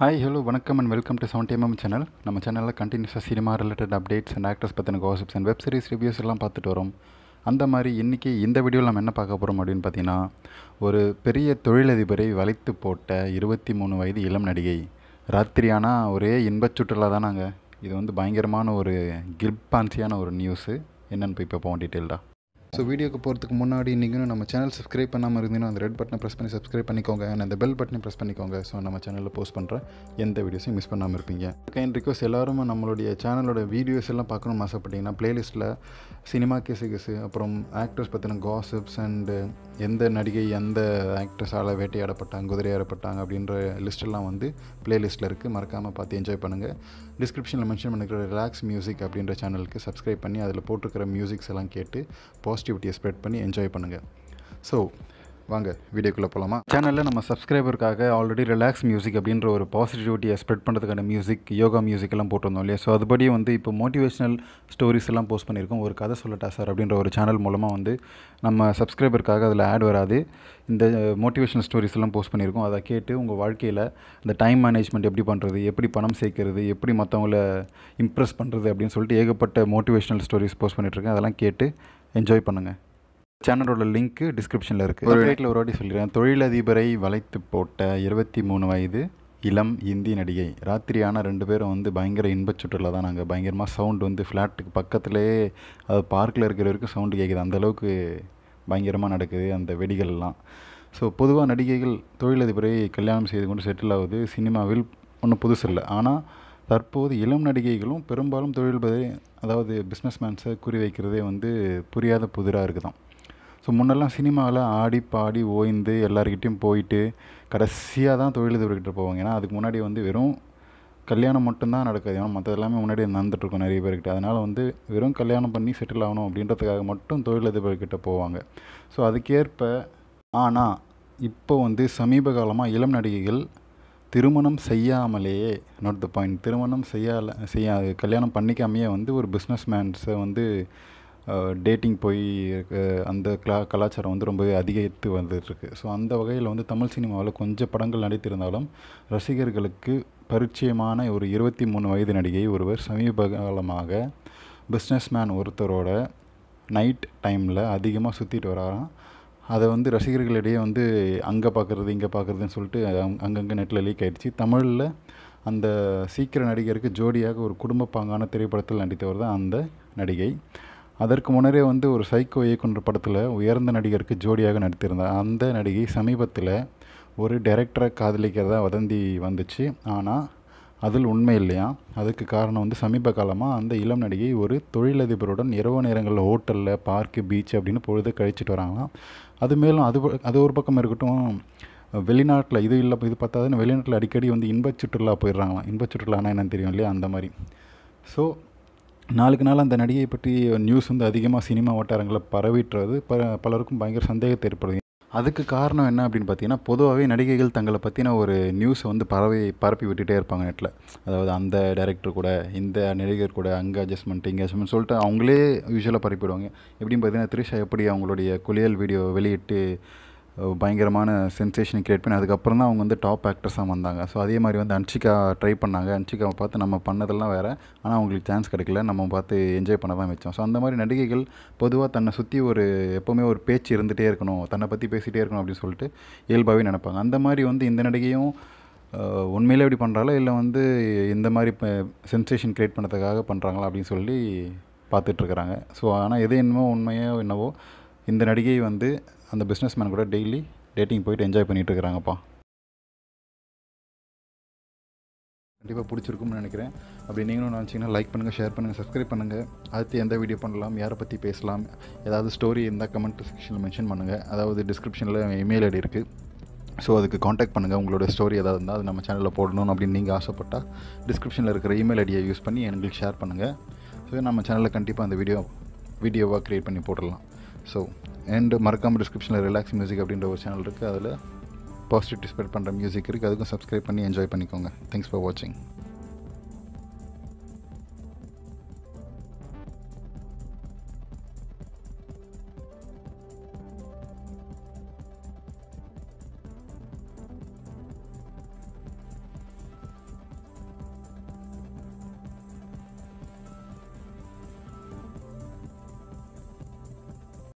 hi hello வணக்கம் and welcome to seventy MM channel நம்ம சேனலில் கண்டினியூஸாக cinema related updates and actors பற்றின gossips and web series reviews எல்லாம் பார்த்துட்டு வரோம் அந்த மாதிரி இன்றைக்கி இந்த வீடியோவில் நம்ம என்ன பார்க்க போகிறோம் அப்படின்னு பார்த்தீங்கன்னா ஒரு பெரிய தொழிலதிபரை வளைத்து போட்ட இருபத்தி மூணு வயது இளம் நடிகை ராத்திரியானா ஒரே இன்பச் சுற்றுலா தானாங்க இது வந்து பயங்கரமான ஒரு கில்பான்சியான ஒரு நியூஸு என்னென்னு போய் பார்ப்போம் டீட்டெயில்டாக ஸோ வீடியோக்கு போகிறதுக்கு முன்னாடி நீங்களும் நம்ம சேனல் சப்ஸ்கிரைப் பண்ணாமல் இருந்தீங்கன்னா அந்த ரெட் பட்டனை ப்ரெஸ் பண்ணி சப்ஸ்கிரைப் பண்ணிக்கோங்க அண்ட் அந்த பெல் பட்டனை ப்ரெஸ் பண்ணிக்கோங்க ஸோ நம்ம சேனலில் போஸ்ட் பண்ணுற எந்த வீடியோஸையும் மிஸ் பண்ணாமல் இருப்பீங்க கைண்ட் ரிக்வஸ்ட் எல்லாரும் நம்மளுடைய சேனலோட வீடியோஸ் எல்லாம் பார்க்கணும்னு ஆசைப்பட்டீங்கன்னா பிளேலிஸ்ட்டில் சினிமா கேசு கேசு அப்புறம் ஆக்டர்ஸ் பற்றின காசிப்ஸ் அண்டு எந்த நடிகை எந்த ஆக்ட்ரஸால் வேட்டையாடப்பட்டாங்க குதிரையாடப்பட்டாங்க அப்படின்ற லிஸ்ட்டெல்லாம் வந்து ப்ளேலிஸ்ட்டில் இருக்குது மறக்காமல் பார்த்து என்ஜாய் பண்ணுங்கள் டிஸ்கிரிப்ஷனில் மென்ஷன் பண்ணிக்கிற ரிலாக்ஸ் மியூசிக் அப்படின்ற சேனலுக்கு சப்ஸ்கிரைப் பண்ணி அதில் போட்டிருக்கிற மியூசிக்ஸ் எல்லாம் கேட்டு பாசிட்டிவிட்டியை ஸ்ப்ரெட் பண்ணி என்ஜாய் பண்ணுங்கள் ஸோ வாங்க வீடியோக்குள்ளே போகலாமா சேனலில் நம்ம சப்ஸ்கிரைபருக்காக ஆல்ரெடி ரிலாக்ஸ் மியூசிக் அப்படின்ற ஒரு பாசிட்டிவிட்டியை ஸ்ப்ரெட் பண்ணுறதுக்கான மியூசிக் யோகா மியூசிக் எல்லாம் போட்டிருந்தோம் இல்லையா ஸோ அதுபடி வந்து இப்போ மோட்டிவேஷனல் ஸ்டோரிஸ் எல்லாம் போஸ்ட் பண்ணியிருக்கோம் ஒரு கதை சொல்லட்டா சார் அப்படின்ற ஒரு சேனல் மூலமாக வந்து நம்ம சப்ஸ்கிரைபருக்காக அதில் ஆட் வராது இந்த மோட்டிவேஷனல் ஸ்டோரிஸ் எல்லாம் போஸ்ட் பண்ணியிருக்கோம் அதை கேட்டு உங்கள் வாழ்க்கையில் இந்த டைம் மேனேஜ்மெண்ட் எப்படி பண்ணுறது எப்படி பணம் சேர்க்கறது எப்படி மற்றவங்கள இம்ப்ரெஸ் பண்ணுறது அப்படின்னு சொல்லிட்டு ஏகப்பட்ட மோட்டிவேஷனல் ஸ்டோரிஸ் போஸ்ட் பண்ணிகிட்ருக்கேன் அதெல்லாம் கேட்டு என்ஜாய் பண்ணுங்கள் சேனலோட லிங்க்கு டிஸ்கிரிப்ஷனில் இருக்குது ஒரு ஒரு வாட்டி சொல்லிடுறேன் தொழிலதிபரை வளைத்து போட்ட இருபத்தி மூணு வயது இளம் இந்தி நடிகை ராத்திரியான ரெண்டு பேரும் வந்து பயங்கர இன்பச் சுற்றுலா தான் நாங்கள் பயங்கரமாக சவுண்ட் வந்து ஃப்ளாட்டுக்கு பக்கத்துலேயே அது பார்க்கில் இருக்கிற வரைக்கும் சவுண்டு கேட்குது அந்தளவுக்கு பயங்கரமாக நடக்குது அந்த வெடிகள்லாம் ஸோ பொதுவாக நடிகைகள் தொழிலதிபரை கல்யாணம் செய்து கொண்டு செட்டில் ஆகுது சினிமாவில் ஒன்றும் புதுசு இல்லை ஆனால் தற்போது இளம் நடிகைகளும் பெரும்பாலும் தொழில்பதை அதாவது பிஸ்னஸ் மேன்ஸை குறி வைக்கிறதே வந்து புரியாத புதிராக இருக்குதான் ஸோ முன்னெல்லாம் சினிமாவில் ஆடி பாடி ஓய்ந்து எல்லாருக்கிட்டையும் போயிட்டு கடைசியாக தான் தொழில் தொழிலதிபர்கிட்ட போவாங்க ஏன்னா அதுக்கு முன்னாடி வந்து வெறும் கல்யாணம் மட்டும்தான் நடக்காது ஏன்னா மற்ற எல்லாமே முன்னாடி இருக்கும் நிறைய பேர்கிட்ட அதனால் வந்து வெறும் கல்யாணம் பண்ணி செட்டில் ஆகணும் அப்படின்றதுக்காக மட்டும் அதிபர்கிட்ட போவாங்க ஸோ அதுக்கேற்ப ஆனால் இப்போ வந்து சமீப காலமாக இளம் நடிகைகள் திருமணம் செய்யாமலேயே நோட் த பாயிண்ட் திருமணம் செய்யாத செய்யாது கல்யாணம் பண்ணிக்காமையே வந்து ஒரு பிஸ்னஸ் மேன்ஸை வந்து டேட்டிங் போய் அந்த கலா கலாச்சாரம் வந்து ரொம்பவே அதிகரித்து வந்துட்டுருக்கு ஸோ அந்த வகையில் வந்து தமிழ் சினிமாவில் கொஞ்சம் படங்கள் நடித்திருந்தாலும் ரசிகர்களுக்கு பரிச்சயமான ஒரு இருபத்தி மூணு வயது நடிகை ஒருவர் சமீப காலமாக பிஸ்னஸ்மேன் ஒருத்தரோட நைட் டைமில் அதிகமாக சுற்றிட்டு வராராம் அதை வந்து ரசிகர்களிடையே வந்து அங்கே பார்க்குறது இங்கே பார்க்குறதுன்னு சொல்லிட்டு அங்கங்கே நெட்டில் லீக் ஆகிடுச்சு தமிழில் அந்த சீக்கிர நடிகருக்கு ஜோடியாக ஒரு குடும்ப பாங்கான திரைப்படத்தில் நடித்தவர் தான் அந்த நடிகை அதற்கு முன்னரே வந்து ஒரு சைக்கோ இயக்குனர் படத்தில் உயர்ந்த நடிகருக்கு ஜோடியாக நடித்திருந்தார் அந்த நடிகை சமீபத்தில் ஒரு டைரக்டரை காதலிக்கிறதா வதந்தி வந்துச்சு ஆனால் அதில் உண்மை இல்லையா அதுக்கு காரணம் வந்து சமீப காலமாக அந்த இளம் நடிகை ஒரு தொழிலதிபருடன் இரவு நேரங்களில் ஹோட்டலில் பார்க்கு பீச் அப்படின்னு பொழுது கழிச்சிட்டு வராங்களாம் அது மேலும் அது அது ஒரு பக்கம் இருக்கட்டும் வெளிநாட்டில் இது இல்லை இது பார்த்தாதுன்னு வெளிநாட்டில் அடிக்கடி வந்து இன்ப சுற்றுலா போயிடுறாங்களாம் இன்ப சுற்றுலானா என்னென்னு தெரியும் இல்லையா அந்த மாதிரி ஸோ நாளுக்கு நாள் அந்த நடிகையை பற்றி நியூஸ் வந்து அதிகமாக சினிமா வட்டாரங்களில் பரவிட்டுறது ப பலருக்கும் பயங்கர சந்தேகத்தை ஏற்படுது அதுக்கு காரணம் என்ன அப்படின்னு பார்த்தீங்கன்னா பொதுவாகவே நடிகைகள் தங்களை பற்றின ஒரு நியூஸை வந்து பரவி பரப்பி விட்டுகிட்டே இருப்பாங்க நெட்டில் அதாவது அந்த டேரக்டர் கூட இந்த நடிகர் கூட அங்கே அட்ஜஸ்ட்மெண்ட் இங்கே அட்ஜஸ்ட்மெண்ட் சொல்லிட்டு அவங்களே யூஸ்வலாக பரப்பிடுவாங்க எப்படின்னு பார்த்தீங்கன்னா த்ரிஷா எப்படி அவங்களுடைய குளியல் வீடியோ வெளியிட்டு பயங்கரமான சென்சேஷனை க்ரியேட் பண்ணி அதுக்கப்புறம் தான் அவங்க வந்து டாப் ஆக்டர்ஸாக வந்தாங்க ஸோ அதே மாதிரி வந்து அன்ஷிகா ட்ரை பண்ணாங்க அன்ஷிகாவை பார்த்து நம்ம பண்ணதெல்லாம் வேறு ஆனால் அவங்களுக்கு சான்ஸ் கிடைக்கல நம்ம பார்த்து என்ஜாய் பண்ண தான் வச்சோம் ஸோ அந்த மாதிரி நடிகைகள் பொதுவாக தன்னை சுற்றி ஒரு எப்போவுமே ஒரு பேச்சு இருந்துகிட்டே இருக்கணும் தன்னை பற்றி பேசிகிட்டே இருக்கணும் அப்படின்னு சொல்லிட்டு இயல்பாகவே நினைப்பாங்க அந்த மாதிரி வந்து இந்த நடிகையும் உண்மையிலே எப்படி பண்ணுறாங்களா இல்லை வந்து இந்த மாதிரி இப்போ சென்சேஷன் க்ரியேட் பண்ணுறதுக்காக பண்ணுறாங்களா அப்படின்னு சொல்லி பார்த்துட்ருக்குறாங்க ஸோ ஆனால் எது என்னமோ உண்மையோ என்னவோ இந்த நடிகை வந்து அந்த பிஸ்னஸ் மேன் கூட டெய்லி டேட்டிங் போயிட்டு என்ஜாய் பண்ணிகிட்டு இருக்கிறாங்கப்பா கண்டிப்பாக பிடிச்சிருக்கும்னு நினைக்கிறேன் அப்படி நீங்களும் நினச்சிங்கன்னா லைக் பண்ணுங்கள் ஷேர் பண்ணுங்கள் சப்ஸ்கிரைப் பண்ணுங்கள் அடுத்து எந்த வீடியோ பண்ணலாம் யாரை பற்றி பேசலாம் ஏதாவது ஸ்டோரி இருந்தால் கமெண்ட் செக்ஷனில் மென்ஷன் பண்ணுங்கள் அதாவது டிஸ்கிரிப்ஷனில் இமெயில் ஐடி இருக்குது ஸோ அதுக்கு காண்டாக்ட் பண்ணுங்கள் உங்களோட ஸ்டோரி ஏதாவது இருந்தால் அது நம்ம சேனலில் போடணும் அப்படின்னு நீங்கள் ஆசைப்பட்டால் டிஸ்கிரிப்ஷனில் இருக்கிற இமெயில் ஐடியை யூஸ் பண்ணி எங்களுக்கு ஷேர் பண்ணுங்கள் ஸோ நம்ம சேனலில் கண்டிப்பாக அந்த வீடியோ வீடியோவாக க்ரியேட் பண்ணி போடலாம் ஸோ அண்டு மறக்காமல் டிஸ்கிரிப்ஷனில் ரிலாக்ஸ் மியூசிக் அப்படின்ற ஒரு சேனல் இருக்குது அதில் பாசிட்டிவ் டிஸ்பிளே பண்ணுற மியூசிக் இருக்குது அதுக்கும் சப்ஸ்கிரைப் பண்ணி என்ஜாய் பண்ணிக்கோங்க தேங்க்ஸ் ஃபார் வாட்சிங்